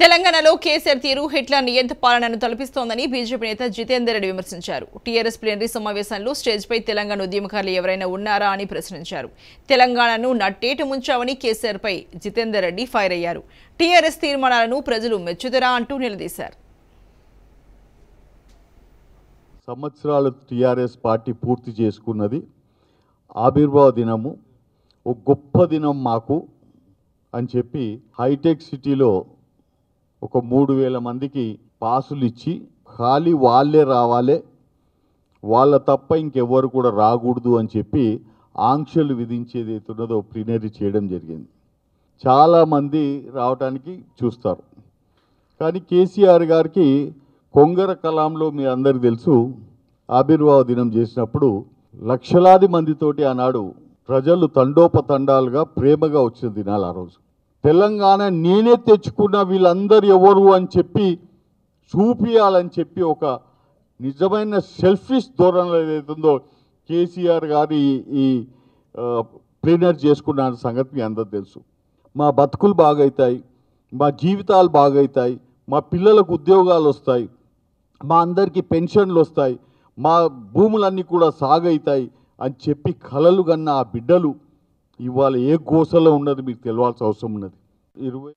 తెలంగాణలో కేసీఆర్ తీరు హిట్లర్ నియంత పాలనను తలపిస్తోందని బీజేపీ నేత జితేందర్ రెడ్డి విమర్శించారు టీఆర్ఎస్ ప్లేనరీ సమావేశంలో స్టేజ్పై తెలంగాణ ఉద్యమకారులు ఎవరైనా ఉన్నారా అని ప్రశ్నించారు తెలంగాణను నట్టేటు ముంచామని కేసీఆర్పై జితేందర్ రెడ్డి ఫైర్ అయ్యారు టీఆర్ఎస్ తీర్మానాలను ప్రజలు మెచ్చుదరా అంటూ నిలదీశారు సంవత్సరాలు టీఆర్ఎస్ పార్టీ పూర్తి చేసుకున్నది ఆవిర్భావ దినము ఒక గొప్ప దినం మాకు అని చెప్పి హైటెక్ సిటీలో ఒక మూడు వేల మందికి పాసులు ఇచ్చి ఖాళీ వాళ్ళే రావాలే వాళ్ళ తప్ప ఇంకెవ్వరు కూడా రాకూడదు అని చెప్పి ఆంక్షలు విధించేది ఉన్నదో ప్లీనరీ చేయడం జరిగింది చాలామంది రావడానికి చూస్తారు కానీ కేసీఆర్ గారికి కొంగర కలాంలో మీ అందరికి తెలుసు ఆవిర్భావ దినం చేసినప్పుడు లక్షలాది మందితోటి ఆనాడు ప్రజలు తండోపతండాలుగా ప్రేమగా వచ్చిన దినాలు ఆ రోజు తెలంగాణ నేనే తెచ్చుకున్న వీళ్ళందరు ఎవరు అని చెప్పి చూపియాలని చెప్పి ఒక నిజమైన సెల్ఫిష్ ధోరణి ఏదైతుందో కేసీఆర్ గారి ఈ ప్లీనర్ చేసుకున్న సంగతి మీ అందరు తెలుసు మా బతుకులు బాగవుతాయి మా జీవితాలు బాగవుతాయి మా పిల్లలకు ఉద్యోగాలు వస్తాయి మా అందరికీ పెన్షన్లు వస్తాయి మా భూములన్నీ కూడా సాగవుతాయి అని చెప్పి కలలు కన్నా ఆ బిడ్డలు ఇవాళ ఏ గోసలో ఉన్నది మీకు తెలియాల్సిన అవసరం ఉన్నది ఇరవై